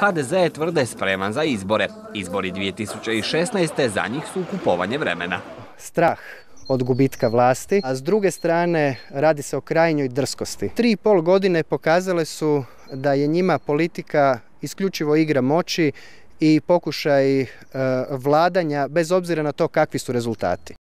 HDZ je tvrde spreman za izbore. Izbori 2016. za njih su kupovanje vremena. Strah od gubitka vlasti, a s druge strane radi se o krajnjoj drskosti. Tri i pol godine pokazale su da je njima politika isključivo igra moći i pokušaj e, vladanja bez obzira na to kakvi su rezultati.